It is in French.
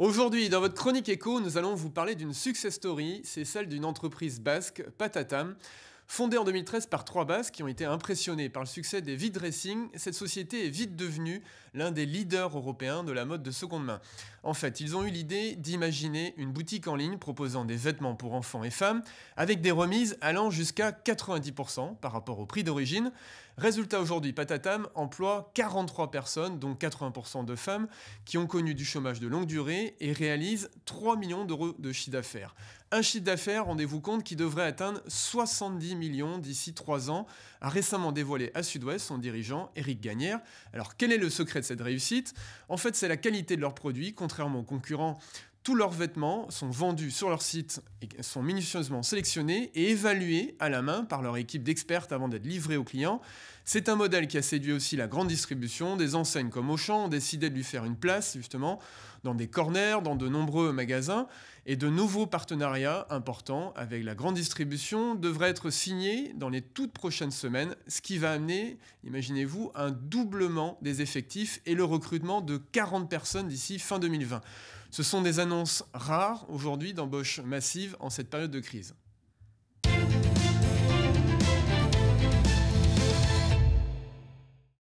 Aujourd'hui, dans votre chronique écho, nous allons vous parler d'une success story, c'est celle d'une entreprise basque, Patatam. Fondée en 2013 par trois Basses qui ont été impressionnés par le succès des vide dressing, cette société est vite devenue l'un des leaders européens de la mode de seconde main. En fait, ils ont eu l'idée d'imaginer une boutique en ligne proposant des vêtements pour enfants et femmes avec des remises allant jusqu'à 90% par rapport au prix d'origine. Résultat aujourd'hui, Patatam emploie 43 personnes, dont 80% de femmes, qui ont connu du chômage de longue durée et réalisent 3 millions d'euros de chiffre d'affaires un chiffre d'affaires, rendez-vous compte, qui devrait atteindre 70 millions d'ici 3 ans, a récemment dévoilé à Sud-Ouest son dirigeant Eric Gagnère. Alors quel est le secret de cette réussite En fait, c'est la qualité de leurs produits, contrairement aux concurrents tous leurs vêtements sont vendus sur leur site et sont minutieusement sélectionnés et évalués à la main par leur équipe d'experts avant d'être livrés aux clients. C'est un modèle qui a séduit aussi la grande distribution. Des enseignes comme Auchan ont décidé de lui faire une place, justement, dans des corners, dans de nombreux magasins. Et de nouveaux partenariats importants avec la grande distribution devraient être signés dans les toutes prochaines semaines, ce qui va amener, imaginez-vous, un doublement des effectifs et le recrutement de 40 personnes d'ici fin 2020. Ce sont des annonces Rares rare aujourd'hui d'embauches massive en cette période de crise.